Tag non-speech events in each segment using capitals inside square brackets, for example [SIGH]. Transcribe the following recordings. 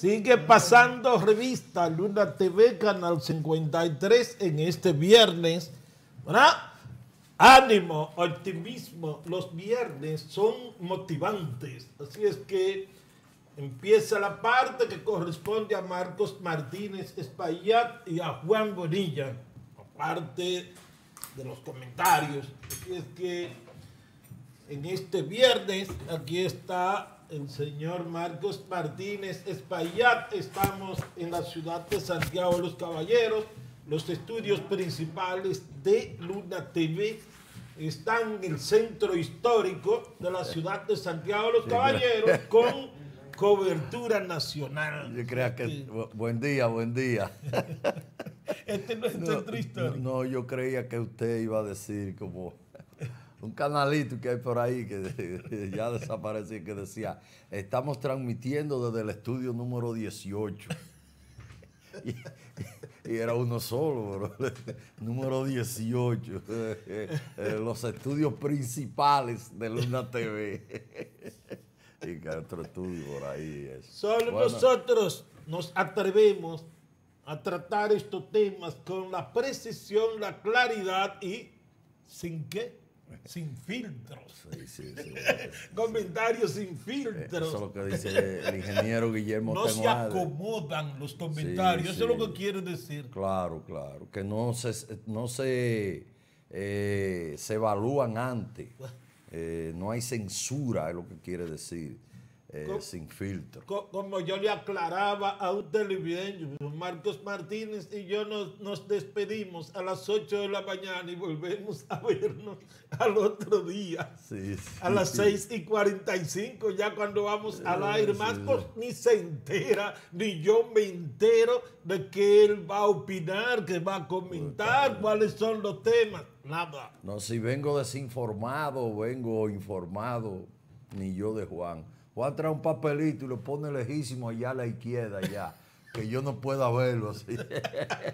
Sigue pasando revista Luna TV, Canal 53, en este viernes. ¿Verdad? Ánimo, optimismo. Los viernes son motivantes. Así es que empieza la parte que corresponde a Marcos Martínez Espaillat y a Juan Bonilla. Aparte de los comentarios. Así es que en este viernes aquí está el señor Marcos Martínez Espaillat. Estamos en la ciudad de Santiago de los Caballeros. Los estudios principales de Luna TV están en el centro histórico de la ciudad de Santiago de los Caballeros con cobertura nacional. Yo creía que... Buen día, buen día. [LAUGHS] este no es el centro histórico. no, yo creía que usted iba a decir como un canalito que hay por ahí que [LAUGHS] ya desapareció, que decía, estamos transmitiendo desde el estudio número 18. [LAUGHS] Y, era uno solo, [LAUGHS] número 18, eh, los estudios principales de Luna TV. Y que hay otro estudio por ahí. Solo nosotros nos atrevemos a tratar estos temas con la precisión, la claridad y sin qué sin filtros. [LAUGHS] comentarios sin filtros. Eso es lo que dice el ingeniero Guillermo. No se acomodan los comentarios, eso es lo que quiere decir. Claro, claro, que no se, eh, no se, eh, se evalúan antes. Eh, no hay censura, es lo que quiere decir. Eh, sin filtro. Como yo le aclaraba a un televidente, Marcos Martínez y yo nos, nos despedimos a las 8 de la mañana y volvemos a vernos al otro día. Sí, a las 6 y 45, ya cuando vamos eh, al aire, Marcos ni se entera, ni yo me entero de que él va a opinar, que va a comentar, cuáles son los temas. Nada. No, si vengo desinformado, vengo informado, ni yo de Juan. Juan trae un papelito y lo pone lejísimo allá a la izquierda, allá. que yo no pueda verlo así.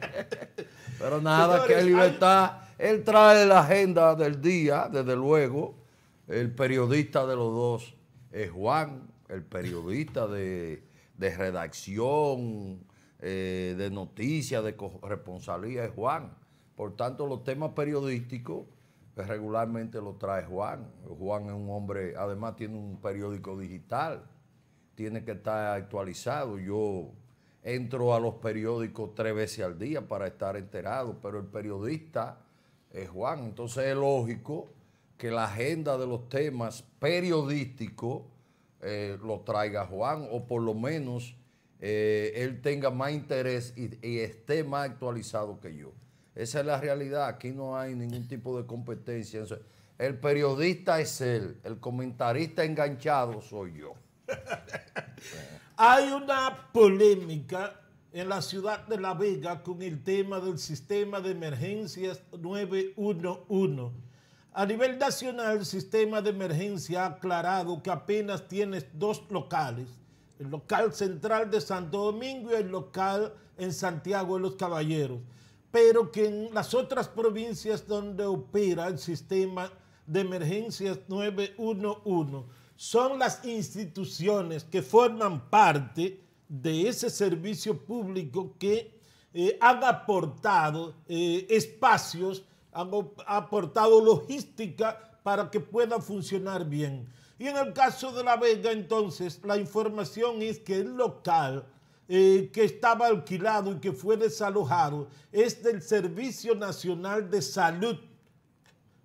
[LAUGHS] Pero nada, que es libertad. Él trae la agenda del día, desde luego. El periodista de los dos es Juan, el periodista de, redacción, eh, de noticias, de corresponsalía es Juan. Por tanto, los temas periodísticos regularmente lo trae Juan. Juan es un hombre, además tiene un periódico digital, tiene que estar actualizado. Yo entro a los periódicos tres veces al día para estar enterado, pero el periodista es Juan. Entonces es lógico que la agenda de los temas periodísticos eh, lo traiga Juan, o por lo menos eh, él tenga más interés y esté más actualizado que yo. Esa es la realidad. Aquí no hay ningún tipo de competencia. El periodista es él. El comentarista enganchado soy yo. [LAUGHS] hay una polémica en la ciudad de La Vega con el tema del sistema de emergencias 911. A nivel nacional, el sistema de emergencia ha aclarado que apenas tiene dos locales, el local central de Santo Domingo y el local en Santiago de los Caballeros pero que en las otras provincias donde opera el sistema de emergencias 911 son las instituciones que forman parte de ese servicio público que eh, han aportado eh, espacios, han aportado logística para que pueda funcionar bien. Y en el caso de La Vega, entonces, la información es que el local eh, que estaba alquilado y que fue desalojado es del Servicio Nacional de Salud.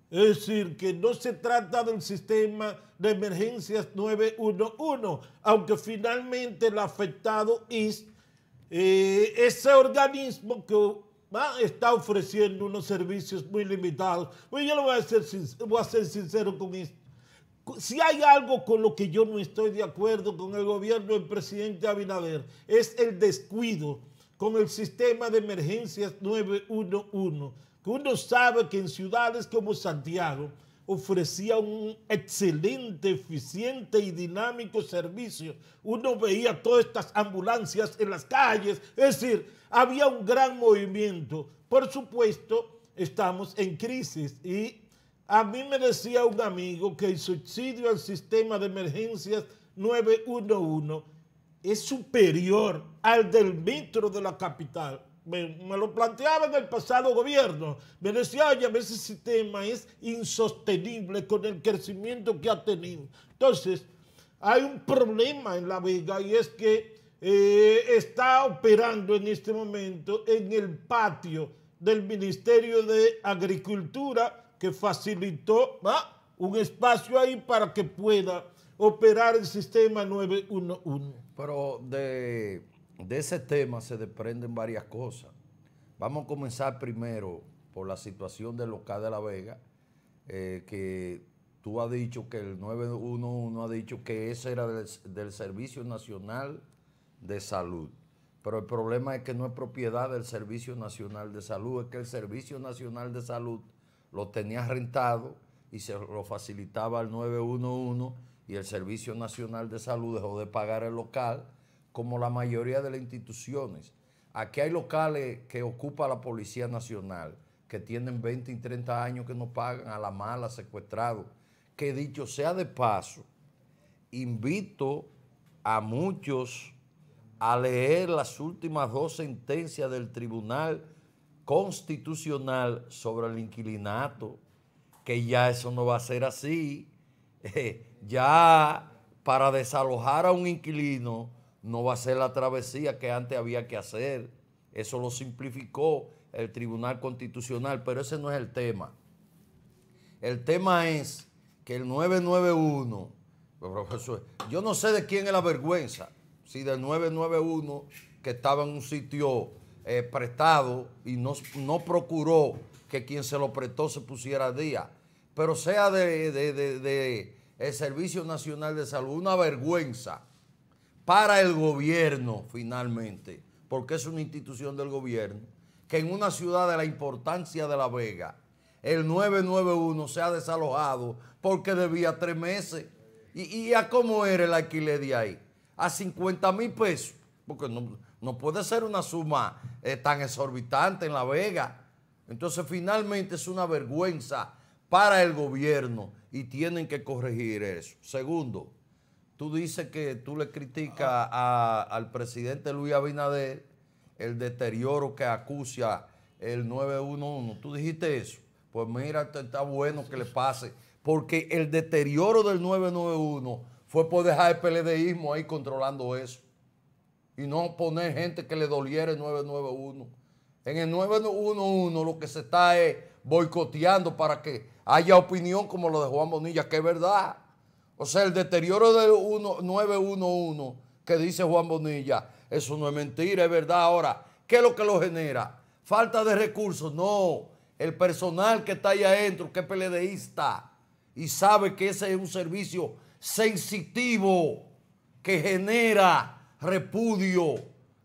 Es decir, que no se trata del sistema de emergencias 911, aunque finalmente el afectado es eh, ese organismo que ah, está ofreciendo unos servicios muy limitados. Pues yo lo voy a hacer voy a ser sincero con esto si hay algo con lo que yo no estoy de acuerdo con el gobierno del presidente Abinader, es el descuido con el sistema de emergencias 911, que uno sabe que en ciudades como Santiago ofrecía un excelente, eficiente y dinámico servicio. Uno veía todas estas ambulancias en las calles, es decir, había un gran movimiento. Por supuesto, estamos en crisis y a mí me decía un amigo que el subsidio al sistema de emergencias 911 es superior al del metro de la capital. Me, lo planteaba en el pasado gobierno. Me decía, oye, ese sistema es insostenible con el crecimiento que ha tenido. Entonces, hay un problema en La Vega y es que eh, está operando en este momento en el patio del Ministerio de Agricultura que facilitó un espacio ahí para que pueda operar el sistema 911. Pero de, ese tema se desprenden varias cosas. Vamos a comenzar primero por la situación del local de La Vega, eh, que tú has dicho que el 911 ha dicho que ese era del, Servicio Nacional de Salud. Pero el problema es que no es propiedad del Servicio Nacional de Salud, es que el Servicio Nacional de Salud lo tenía rentado y se lo facilitaba al 911 y el Servicio Nacional de Salud dejó de pagar el local como la mayoría de las instituciones. Aquí hay locales que ocupa la Policía Nacional, que tienen 20 y 30 años que no pagan a la mala, secuestrado Que dicho sea de paso, invito a muchos a leer las últimas dos sentencias del Tribunal constitucional sobre el inquilinato, que ya eso no va a ser así. [LAUGHS] Eh, ya para desalojar a un inquilino no va a ser la travesía que antes había que hacer. Eso lo simplificó el Tribunal Constitucional, pero ese no es el tema. El tema es que el 991, yo no sé de quién es la vergüenza, si del 991 que estaba en un sitio eh, prestado y no, procuró que quien se lo prestó se pusiera a día. Pero sea de, el Servicio Nacional de Salud, una vergüenza para el gobierno finalmente, porque es una institución del gobierno, que en una ciudad de la importancia de La Vega, el 991 se ha desalojado porque debía tres meses. ¿Y, y a cómo era el alquiler de ahí? A 50 mil pesos, porque no, no puede ser una suma tan exorbitante en La Vega. Entonces finalmente es una vergüenza para el gobierno y tienen que corregir eso. Segundo, tú dices que tú le criticas ah. al presidente Luis Abinader el deterioro que acucia el 911. Tú dijiste eso. Pues mira, está bueno que le pase, porque el deterioro del 991 fue por dejar el PLDismo ahí controlando eso y no poner gente que le doliera el 991. En el 911 lo que se está es boicoteando para que haya opinión como lo de Juan Bonilla, que es verdad. O sea, el deterioro del 911 que dice Juan Bonilla, eso no es mentira, es verdad. Ahora, ¿qué es lo que lo genera? Falta de recursos, no. El personal que está ahí adentro, que es peledeísta y sabe que ese es un servicio sensitivo que genera repudio,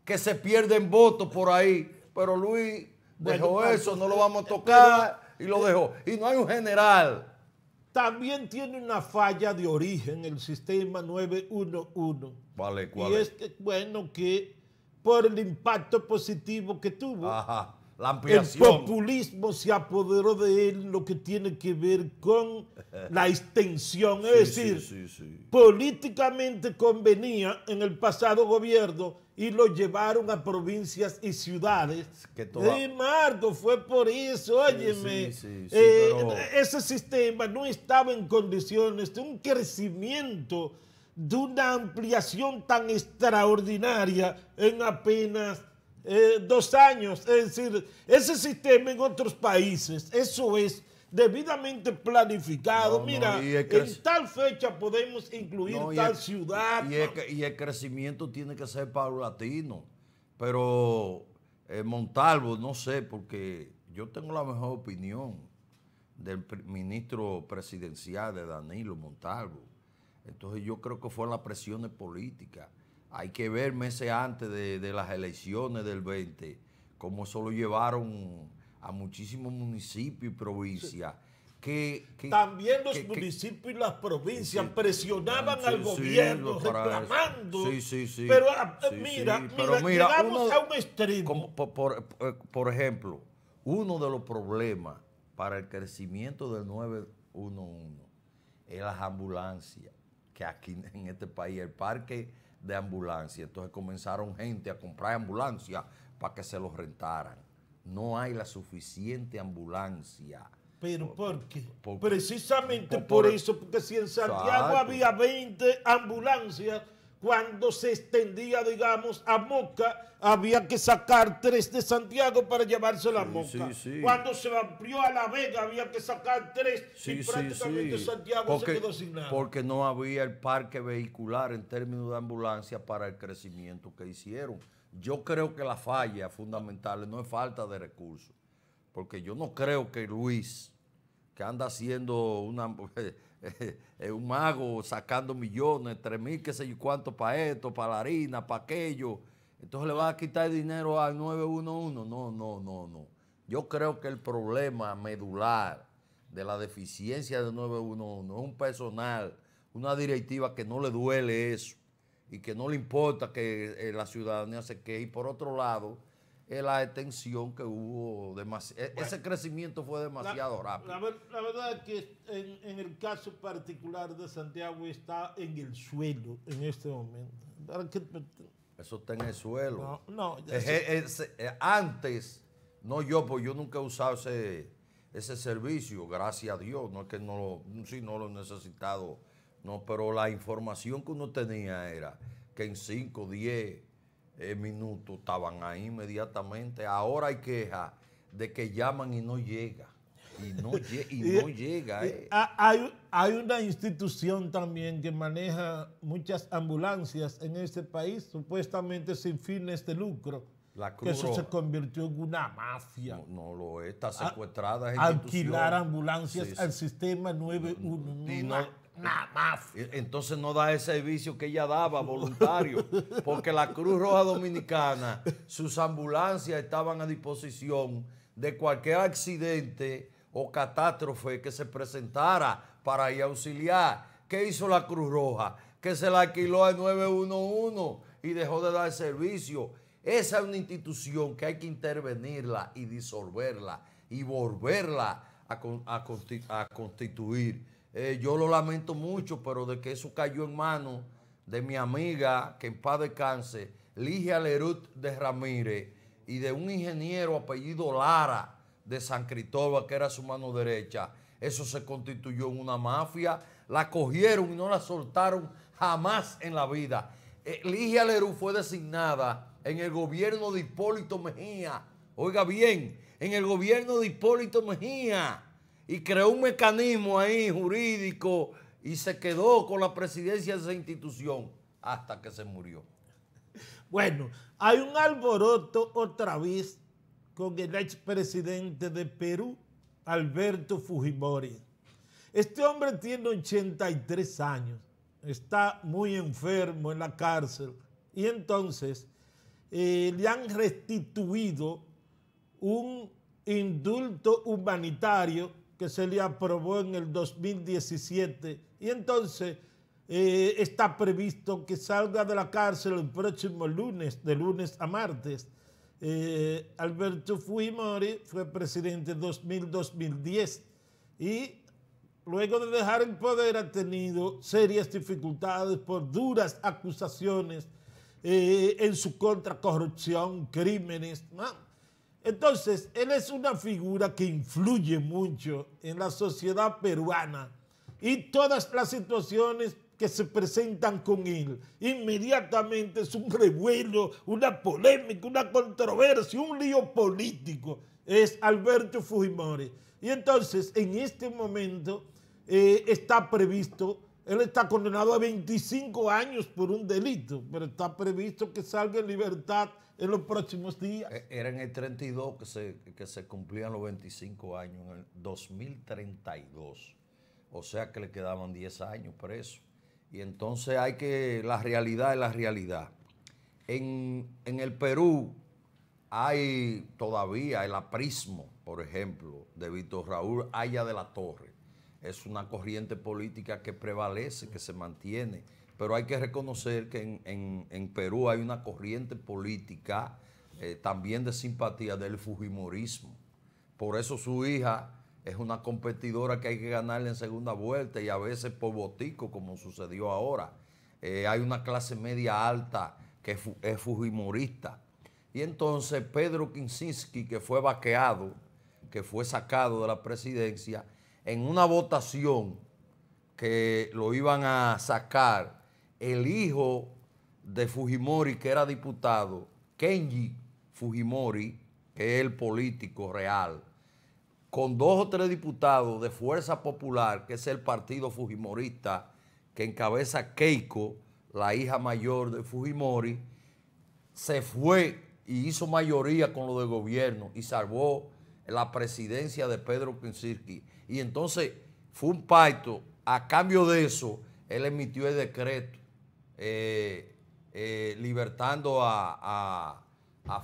que se pierden votos por ahí. Pero Luis dejó ah, eso, no lo eh, vamos a eh, tocar y lo dejó. Y no hay un general. También tiene una falla de origen el sistema 911. Vale, ¿cuál y es? Que, bueno, que por el impacto positivo que tuvo. El populismo se apoderó de él lo que tiene que ver con [LAUGHS] la extensión. Es decir, políticamente convenía en el pasado gobierno y lo llevaron a provincias y ciudades. Que de Marco, fue por eso, óyeme, eh, ese sistema no estaba en condiciones de un crecimiento, de una ampliación tan extraordinaria en apenas eh, dos años. Es decir, ese sistema en otros países, eso es debidamente planificado. Mira, en tal fecha podemos incluir tal ciudad. Y el, crecimiento tiene que ser paulatino. Pero eh, Montalvo, no sé, porque yo tengo la mejor opinión del ministro presidencial de Danilo Montalvo. Entonces yo creo que fue las presiones políticas hay que ver meses antes de, las elecciones del 20, cómo solo llevaron a muchísimos municipios y provincias. Que, También los municipios y las provincias presionaban al gobierno sí, reclamando. Ah, pero mira, mira, llegamos a un extremo. por, eh, por, ejemplo, uno de los problemas para el crecimiento del 911 es las ambulancias, que aquí en este país el parque de ambulancia. Entonces comenzaron gente a comprar ambulancia para que se los rentaran. No hay la suficiente ambulancia. ¿Pero por qué? Porque, Precisamente por, eso, porque si en Santiago había 20 ambulancias, cuando se extendía, digamos, a Moca, había que sacar tres de Santiago para llevársela a Moca. Cuando se amplió a La Vega, había que sacar tres y prácticamente Santiago se quedó sin nada. Porque no había el parque vehicular en términos de ambulancia para el crecimiento que hicieron. Yo creo que la falla fundamental no es falta de recursos, porque yo no creo que Luis, que anda haciendo una... [LAUGHS] es un mago sacando millones, tres mil, qué sé yo cuánto para esto, para la harina, para aquello. Entonces le va a quitar dinero al 911. No, no, no, no. Yo creo que el problema medular de la deficiencia del 911 es un personal, una directiva que no le duele eso y que no le importa que eh, la ciudadanía se queje. Y por otro lado, la detención que hubo. E-, ese crecimiento fue demasiado rápido. La, verdad es que en, el caso particular de Santiago está en el suelo en este momento. Eso está en el suelo. E-, eh, antes, no yo, pues yo nunca he usado ese, servicio, gracias a Dios. No es que no lo, sí, no lo he necesitado, no, pero la información que uno tenía era que en 5, 10 eh, minutos estaban ahí inmediatamente. Ahora hay queja de que llaman y no llega. Y no, [LAUGHS] no llega. Eh. Hay, una institución también que maneja muchas ambulancias en este país, supuestamente sin fines de lucro. La eso se convirtió en una mafia. No, lo es, está secuestrada. alquilar ambulancias al sistema 911. [LAUGHS] Entonces no da ese servicio que ella daba voluntario, porque la Cruz Roja Dominicana, sus ambulancias estaban a disposición de cualquier accidente o catástrofe que se presentara para ir a auxiliar. ¿Qué hizo la Cruz Roja? Que se la alquiló al 911 y dejó de dar servicio. Esa es una institución que hay que intervenirla y disolverla y volverla a constituir eh, yo lo lamento mucho, pero de que eso cayó en manos de mi amiga, que en paz descanse, Ligia Lerut de Ramírez, y de un ingeniero apellido Lara de San Cristóbal, que era su mano derecha. Eso se constituyó en una mafia. La cogieron y no la soltaron jamás en la vida. Eh, Ligia Lerut fue designada en el gobierno de Hipólito Mejía. Oiga bien, en el gobierno de Hipólito Mejía y creó un mecanismo ahí jurídico y se quedó con la presidencia de esa institución hasta que se murió. Bueno, hay un alboroto otra vez con el expresidente de Perú, Alberto Fujimori. Este hombre tiene 83 años, está muy enfermo en la cárcel y entonces eh, le han restituido un indulto humanitario que se le aprobó en el 2017 y entonces eh, está previsto que salga de la cárcel el próximo lunes, de lunes a martes. Eh, Alberto Fujimori fue presidente 2000-2010 y luego de dejar el poder ha tenido serias dificultades por duras acusaciones eh, en su contra corrupción, crímenes. Entonces, él es una figura que influye mucho en la sociedad peruana y todas las situaciones que se presentan con él. Inmediatamente es un revuelo, una polémica, una controversia, un lío político. Es Alberto Fujimori. Y entonces, en este momento, eh, está previsto, él está condenado a 25 años por un delito, pero está previsto que salga en libertad en los próximos días. Eh, era en el 32 que se, cumplían los 25 años, en el 2032. O sea que le quedaban 10 años preso. Y entonces hay que, la realidad es la realidad. En, el Perú hay todavía el aprismo, por ejemplo, de Víctor Raúl Haya de la Torre. Es una corriente política que prevalece, que se mantiene pero hay que reconocer que en, Perú hay una corriente política eh, también de simpatía del Fujimorismo. Por eso su hija es una competidora que hay que ganarle en segunda vuelta y a veces por botico, como sucedió ahora. Eh, hay una clase media alta que es, fujimorista. Y entonces Pedro Kinsinski, que fue vaqueado, que fue sacado de la presidencia, en una votación que lo iban a sacar el hijo de Fujimori, que era diputado, Kenji Fujimori, que es el político real, con dos o tres diputados de Fuerza Popular, que es el partido Fujimorista que encabeza Keiko, la hija mayor de Fujimori, se fue y hizo mayoría con lo de gobierno y salvó la presidencia de Pedro Kuczynski. Y entonces fue un pacto. A cambio de eso, él emitió el decreto eh, eh, libertando a,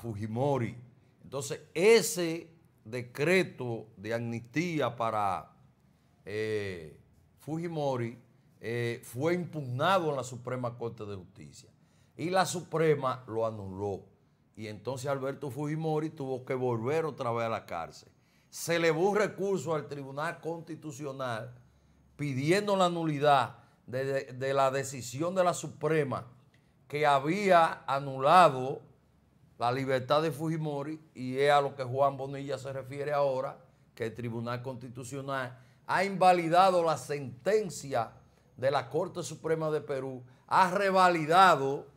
Fujimori. Entonces, ese decreto de amnistía para eh, Fujimori fue impugnado en la Suprema Corte de Justicia. Y la Suprema lo anuló. Y entonces Alberto Fujimori tuvo que volver otra vez a la cárcel. Se elevó un recurso al Tribunal Constitucional pidiendo la nulidad de, la decisión de la Suprema que había anulado la libertad de Fujimori y es a lo que Juan Bonilla se refiere ahora, que el Tribunal Constitucional ha invalidado la sentencia de la Corte Suprema de Perú, ha revalidado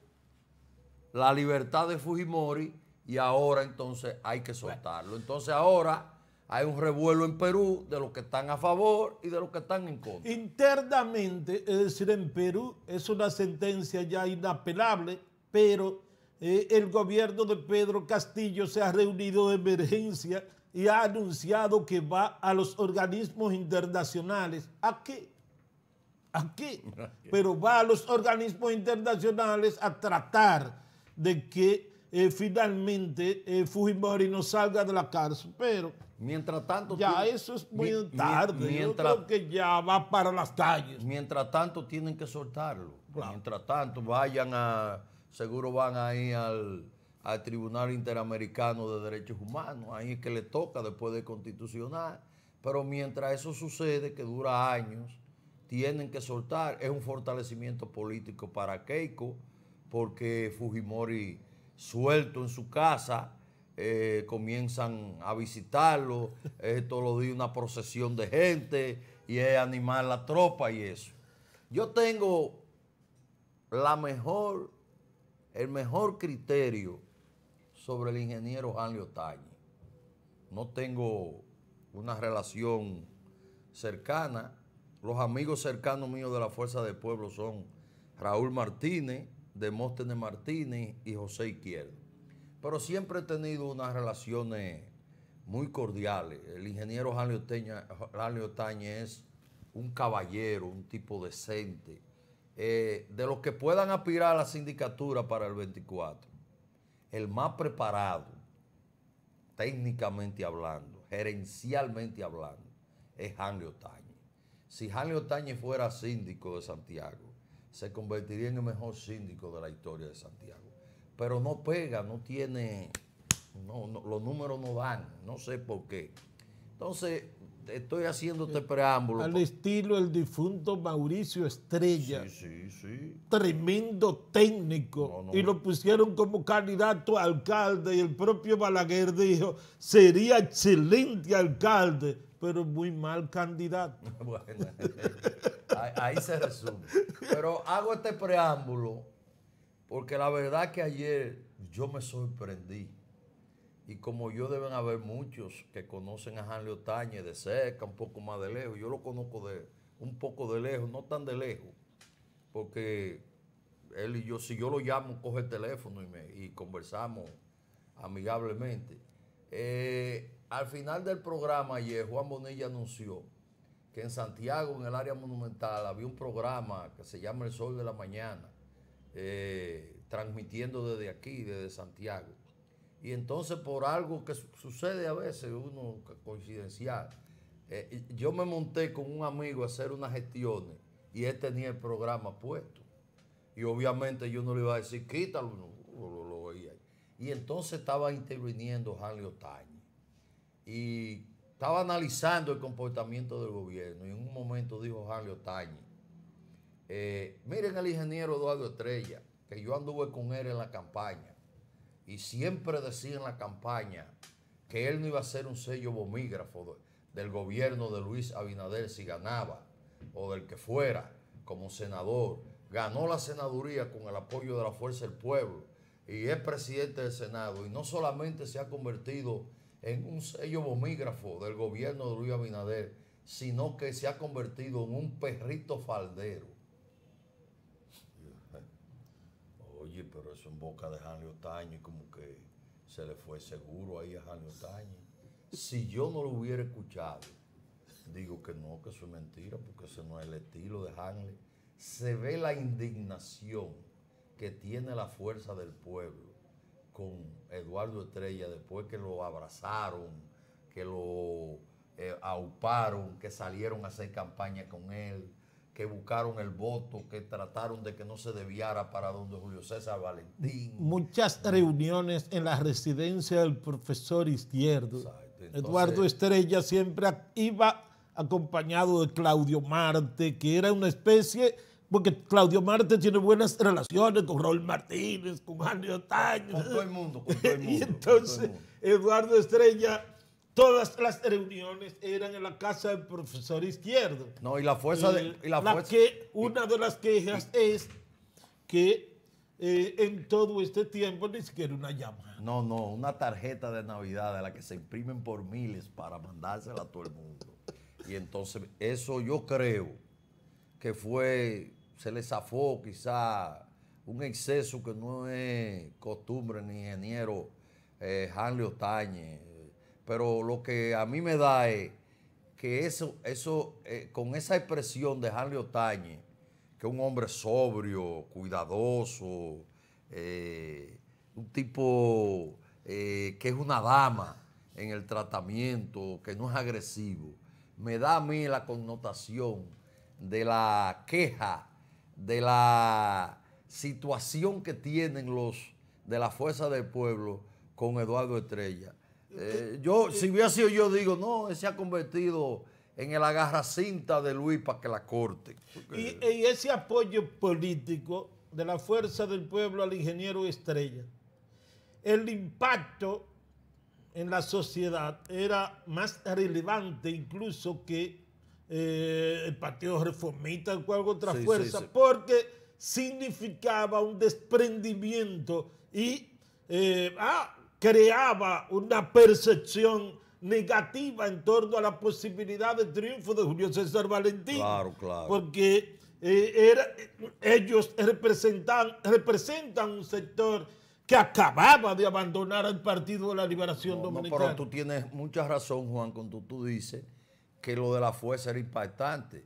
la libertad de Fujimori y ahora entonces hay que soltarlo. Entonces ahora hay un revuelo en Perú de los que están a favor y de los que están en contra. Internamente, es decir, en Perú es una sentencia ya inapelable, pero eh, el gobierno de Pedro Castillo se ha reunido de emergencia y ha anunciado que va a los organismos internacionales. ¿A qué? ¿A qué? [LAUGHS] Pero va a los organismos internacionales a tratar de que eh, finalmente eh, Fujimori no salga de la cárcel, pero mientras tanto ya eso es muy tarde. Yo creo que ya va para las calles. Mientras tanto tienen que soltarlo. Mientras tanto vayan a seguro van ahí al al Tribunal Interamericano de Derechos Humanos, ahí es que le toca después de constitucional, pero mientras eso sucede, que dura años, tienen que soltar, es un fortalecimiento político para Keiko, porque Fujimori suelto en su casa, eh, comienzan a visitarlo, [LAUGHS] todos los días una procesión de gente y es animar la tropa y eso. Yo tengo la mejor, el mejor criterio sobre el ingeniero Juan Tañi. No tengo una relación cercana. Los amigos cercanos míos de la Fuerza del Pueblo son Raúl Martínez, Demóstenes Martínez y José Izquierdo. Pero siempre he tenido unas relaciones muy cordiales. El ingeniero Jalio Otaña es un caballero, un tipo decente. Eh, de los que puedan aspirar a la sindicatura para el 24, el más preparado, técnicamente hablando, gerencialmente hablando, es Jalio Otañez. Si Jalio Otañez fuera síndico de Santiago, se convertiría en el mejor síndico de la historia de Santiago. Pero no pega, no tiene, no, los números no van, no sé por qué. Entonces, estoy haciendo este preámbulo. Al estilo el difunto Mauricio Estrella. Sí, sí, sí. Tremendo técnico. Y lo pusieron como candidato a alcalde. Y el propio Balaguer dijo, sería excelente alcalde, pero muy mal candidato. [LAUGHS] bueno ahí, se resume. Pero hago este preámbulo porque la verdad que ayer yo me sorprendí. Y como yo deben haber muchos que conocen a Juan Otañez de cerca, un poco más de lejos. Yo lo conozco de un poco de lejos, no tan de lejos. Porque él y yo, si yo lo llamo, coge el teléfono y, me, conversamos amigablemente. Eh, al final del programa ayer, Juan Bonilla anunció que en Santiago, en el área monumental, había un programa que se llama El Sol de la Mañana, eh, transmitiendo desde aquí, desde Santiago. Y entonces por algo que sucede a veces, uno coincidencial, eh, yo me monté con un amigo a hacer unas gestiones y él tenía el programa puesto. Y obviamente yo no le iba a decir, quítalo, no, lo, veía. Y entonces estaba interviniendo Hanley Otañi. Y estaba analizando el comportamiento del gobierno y en un momento dijo Harley Otañi, eh, miren el ingeniero Eduardo Estrella, que yo anduve con él en la campaña y siempre decía en la campaña que él no iba a ser un sello vomígrafo del gobierno de Luis Abinader si ganaba o del que fuera como senador. Ganó la senaduría con el apoyo de la Fuerza del Pueblo y es presidente del Senado y no solamente se ha convertido en un sello bomígrafo del gobierno de Luis Abinader, sino que se ha convertido en un perrito faldero. Oye, pero eso en boca de Hanley y como que se le fue seguro ahí a Hanley Otaño. Si yo no lo hubiera escuchado, digo que no, que eso es mentira, porque ese no es el estilo de Hanley. Se ve la indignación que tiene la fuerza del pueblo con Eduardo Estrella después que lo abrazaron, que lo eh, auparon, que salieron a hacer campaña con él, que buscaron el voto, que trataron de que no se deviara para donde Julio César Valentín. Muchas mm. reuniones en la residencia del profesor Izquierdo. Eduardo Estrella siempre iba acompañado de Claudio Marte, que era una especie porque Claudio Marte tiene buenas relaciones con Raúl Martínez, con Mario Otaño. Con todo el mundo, con [LAUGHS] todo el mundo. y entonces, Eduardo Estrella, todas las reuniones eran en la casa del profesor Izquierdo. No, y la fuerza de. la, que, una de las quejas es que eh, en todo este tiempo ni siquiera una llama. No, no, una tarjeta de Navidad de la que se imprimen por miles para mandársela a todo el mundo. Y entonces, eso yo creo que fue se le zafó quizá un exceso que no es costumbre ni ingeniero eh, Hanley Otañe. Pero lo que a mí me da es que eso, eso eh, con esa expresión de Hanley Otañe, que es un hombre sobrio, cuidadoso, eh, un tipo eh, que es una dama en el tratamiento, que no es agresivo, me da a mí la connotación de la queja de la situación que tienen los de la Fuerza del Pueblo con Eduardo Estrella. Eh, yo, si hubiera sido yo, digo, no, se ha convertido en el agarracinta de Luis para que la corte. y, ese apoyo político de la fuerza del pueblo al ingeniero Estrella, el impacto en la sociedad era más relevante incluso que eh, el Partido Reformista o algo otra fuerza, porque significaba un desprendimiento y eh, ah, creaba una percepción negativa en torno a la posibilidad de triunfo de Julio César Valentín. Claro, claro. Porque eh, ellos representan, representan un sector que acababa de abandonar al Partido de la Liberación Dominicana. pero tú tienes mucha razón, Juan, cuando tú dices que lo de la fuerza era impactante.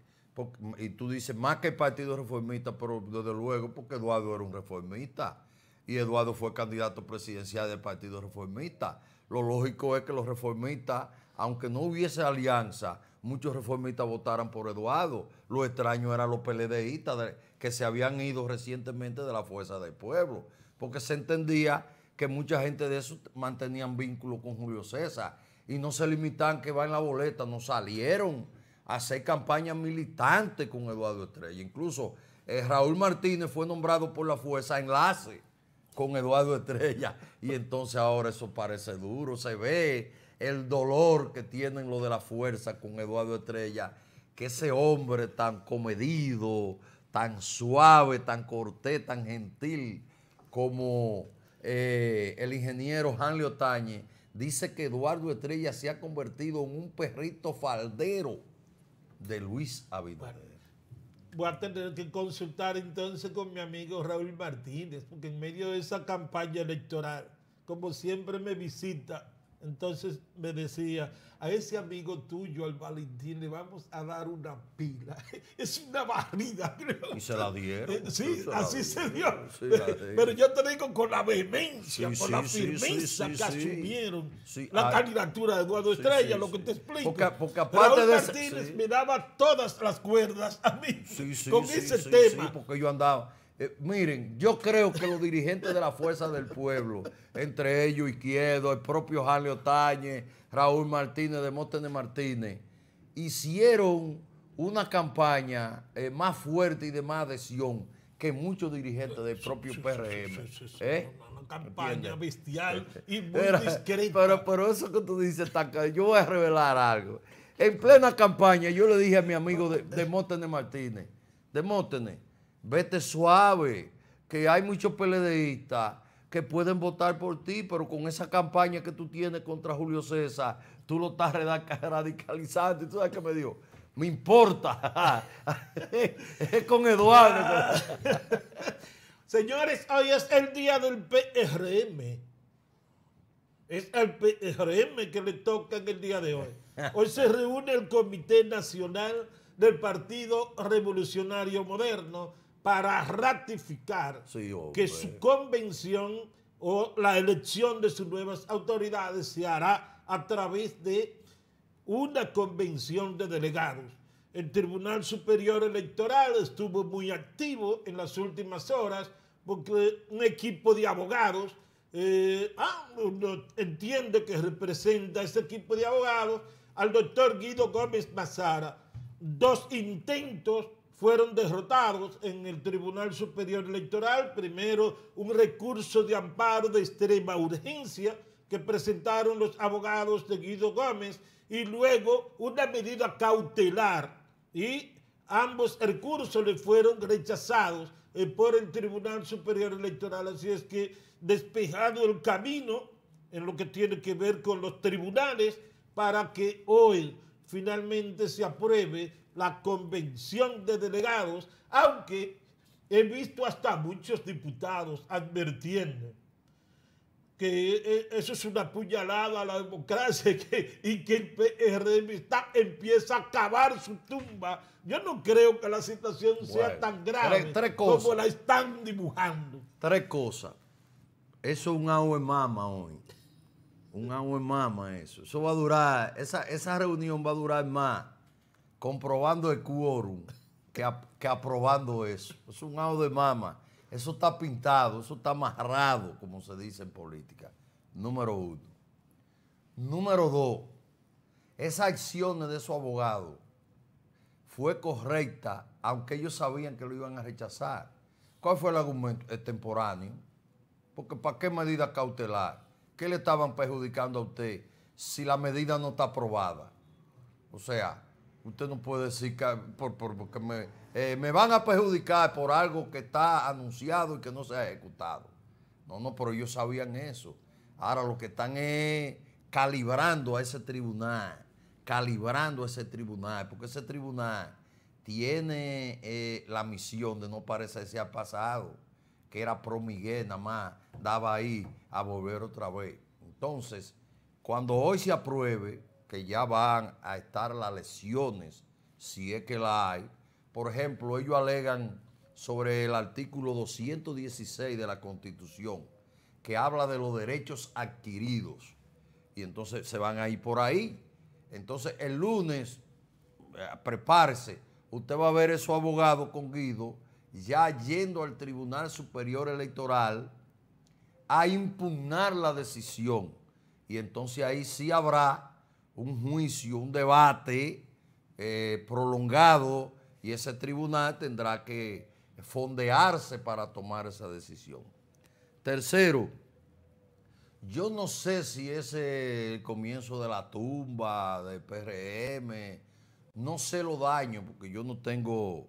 y tú dices, más que el Partido Reformista, pero desde luego, porque Eduardo era un reformista. Y Eduardo fue candidato presidencial del Partido Reformista. Lo lógico es que los reformistas, aunque no hubiese alianza, muchos reformistas votaran por Eduardo. Lo extraño eran los PLDistas que se habían ido recientemente de la Fuerza del Pueblo, porque se entendía que mucha gente de eso mantenían vínculo con Julio César y no se limitan que va en la boleta, no salieron a hacer campaña militante con Eduardo Estrella. Incluso eh, Raúl Martínez fue nombrado por la fuerza enlace con Eduardo Estrella y entonces ahora eso parece duro, se ve el dolor que tienen lo de la fuerza con Eduardo Estrella, que ese hombre tan comedido, tan suave, tan cortés, tan gentil como eh, el ingeniero Hanlio Tañe, dice que Eduardo Estrella se ha convertido en un perrito faldero de Luis Abinader. voy a tener que consultar entonces con mi amigo Raúl Martínez, porque en medio de esa campaña electoral, como siempre me visita, entonces me decía, a ese amigo tuyo, al Valentín, le vamos a dar una pila. [LAUGHS] Es una barrida, [LAUGHS] creo. Y se la eh, dieron. Sí, así se dio. [LAUGHS] Pero yo te digo con la vehemencia, con la firmeza que asumieron la ah, candidatura de Eduardo Estrella, lo que te explico. Porque, aparte Raúl de Martínez me daba todas las cuerdas a mí con ese tema. porque yo andaba eh, miren, yo creo que los dirigentes de la Fuerza del Pueblo, entre ellos Izquierdo, el propio Jalio Otañez, Raúl Martínez, de Demóstenes Martínez, hicieron una campaña eh, más fuerte y de más adhesión que muchos dirigentes del propio PRM. Una ¿eh? campaña bestial y muy [LAUGHS] discreta. Pero, eso que tú dices, yo voy a revelar algo. En plena campaña yo le dije a mi amigo de, Martínez, Demóstenes, Vete suave, que hay muchos PLDistas que pueden votar por ti, pero con esa campaña que tú tienes contra Julio César, tú lo estás radicalizando. ¿Y tú sabes qué me dijo? Me importa. [LAUGHS] es con Eduardo. [LAUGHS] Señores, hoy es el día del PRM. Es al PRM que le toca en el día de hoy. Hoy se reúne el Comité Nacional del Partido Revolucionario Moderno para ratificar que su convención o la elección de sus nuevas autoridades se hará a través de una convención de delegados. El Tribunal Superior Electoral estuvo muy activo en las últimas horas porque un equipo de abogados eh, ah, entiende que representa ese equipo de abogados al doctor Guido Gómez Mazara. Dos intentos fueron derrotados en el Tribunal Superior Electoral. Primero, un recurso de amparo de extrema urgencia que presentaron los abogados de Guido Gómez y luego una medida cautelar. Y ambos recursos le fueron rechazados eh, por el Tribunal Superior Electoral. Así es que despejado el camino en lo que tiene que ver con los tribunales para que hoy finalmente se apruebe la convención de delegados, aunque he visto hasta muchos diputados advirtiendo que eh, eso es una puñalada a la democracia [LAUGHS] y que el PRM está, empieza a cavar su tumba. Yo no creo que la situación sea tan grave como la están dibujando. Tres cosas. Eso es un agua mama hoy. Un agua mama eso. Eso va a durar, esa, esa reunión va a durar más comprobando el quórum que, aprobando eso. Es un de mama. Eso está pintado, eso está amarrado, como se dice en política. Número uno. Número dos, Esa acciones de su abogado fue correcta, aunque ellos sabían que lo iban a rechazar. ¿Cuál fue el argumento extemporáneo? Porque ¿para qué medida cautelar? ¿Qué le estaban perjudicando a usted si la medida no está aprobada? O sea, Usted no puede decir que por, eh, me, van a perjudicar por algo que está anunciado y que no se ha ejecutado. No, no, pero ellos sabían eso. Ahora lo que están es calibrando a ese tribunal, calibrando a ese tribunal, porque ese tribunal tiene eh, la misión de no parecerse al pasado, que era pro nada más, daba ahí a volver otra vez. Entonces, cuando hoy se apruebe, que ya van a estar las lesiones, si es que la hay. Por ejemplo, ellos alegan sobre el artículo 216 de la Constitución, que habla de los derechos adquiridos. Y entonces se van a ir por ahí. Entonces el lunes, eh, prepárese, usted va a ver a su abogado con Guido, ya yendo al Tribunal Superior Electoral a impugnar la decisión. Y entonces ahí sí habrá un juicio, un debate eh, prolongado y ese tribunal tendrá que fondearse para tomar esa decisión. Tercero, yo no sé si es el comienzo de la tumba, del PRM, no sé lo daño, porque yo no tengo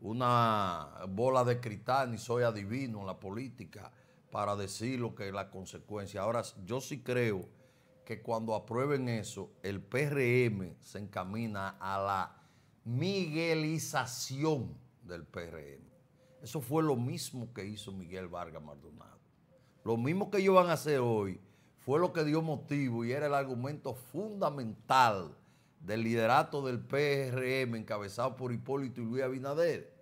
una bola de cristal ni soy adivino en la política para decir lo que es la consecuencia. Ahora, yo sí creo que cuando aprueben eso, el PRM se encamina a la miguelización del PRM. Eso fue lo mismo que hizo Miguel Vargas Maldonado. Lo mismo que ellos van a hacer hoy fue lo que dio motivo y era el argumento fundamental del liderato del PRM encabezado por Hipólito y Luis Abinader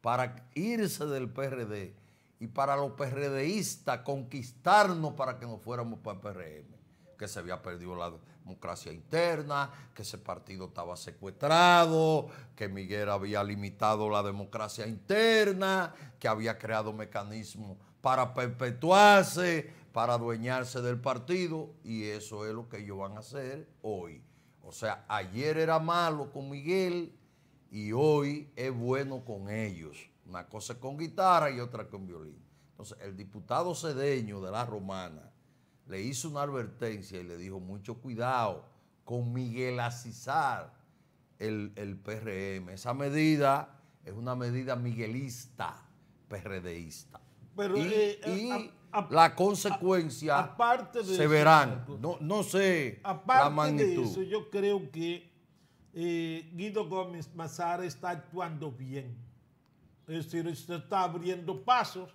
para irse del PRD y para los PRDistas conquistarnos para que nos fuéramos para el PRM que se había perdido la democracia interna, que ese partido estaba secuestrado, que Miguel había limitado la democracia interna, que había creado mecanismos para perpetuarse, para adueñarse del partido, y eso es lo que ellos van a hacer hoy. O sea, ayer era malo con Miguel y hoy es bueno con ellos. Una cosa es con guitarra y otra con violín. Entonces, el diputado cedeño de la Romana, le hizo una advertencia y le dijo mucho cuidado con Miguel el, el PRM. Esa medida es una medida miguelista, PRDista. y, eh, la consecuencia aparte se verán. No, no sé aparte la magnitud. De eso, yo creo que eh, Guido Gómez Mazara está actuando bien. Es decir, se está abriendo pasos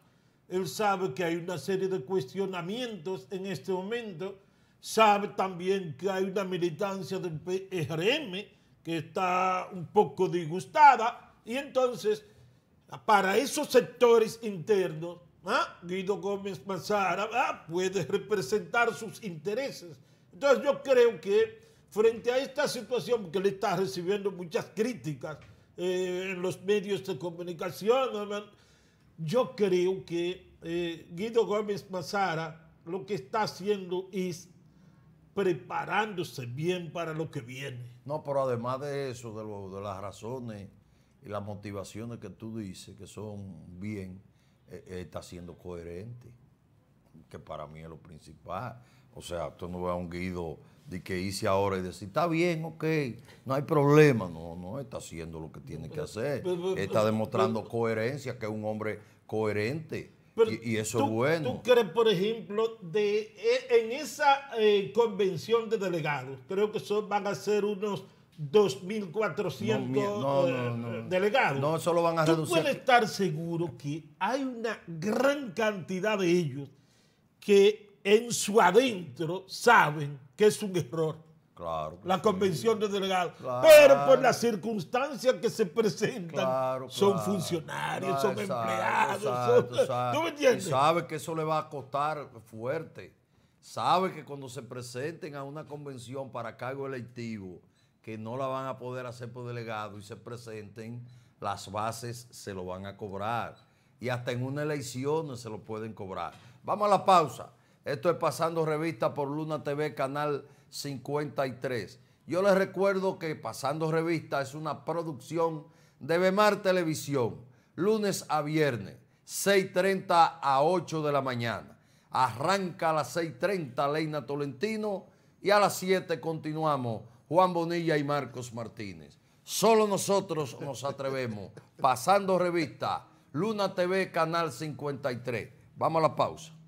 él sabe que hay una serie de cuestionamientos en este momento. Sabe también que hay una militancia del PRM que está un poco disgustada. Y entonces, para esos sectores internos, ¿ah? Guido Gómez Mazara ¿ah? puede representar sus intereses. Entonces yo creo que frente a esta situación que le está recibiendo muchas críticas eh, en los medios de comunicación, yo creo que eh, Guido Gómez Mazara lo que está haciendo es preparándose bien para lo que viene. No, pero además de eso, de, las razones y las motivaciones que tú dices, que son bien, eh, eh, está siendo coherente, que para mí es lo principal. O sea, tú no ves a un Guido de que hice ahora y decir, está bien, ok, no hay problema. No, no, está haciendo lo que tiene que hacer. Está demostrando coherencia, que es un hombre coherente. y, eso es bueno. ¿Tú crees, por ejemplo, de, eh, en esa eh, convención de delegados? Creo que son, van a ser unos 2.400 eh, delegados. No, eso lo van a ¿Tú puedes estar seguro que hay una gran cantidad de ellos que en su adentro saben que es un error Claro. La convención de delegados. Pero por las circunstancias que se presentan, son funcionarios, son empleados. Y sabe que eso le va a costar fuerte. Sabe que cuando se presenten a una convención para cargo electivo, que no la van a poder hacer por delegado y se presenten, las bases se lo van a cobrar. Y hasta en una elección se lo pueden cobrar. Vamos a la pausa. Esto es Pasando Revista por Luna TV, canal 53. Yo les recuerdo que Pasando Revista es una producción de Bemar Televisión, lunes a viernes, 6.30 a 8 de la mañana. Arranca a las 6.30 Leina Tolentino y a las 7 continuamos Juan Bonilla y Marcos Martínez. Solo nosotros nos atrevemos. Pasando Revista, Luna TV, Canal 53. Vamos a la pausa.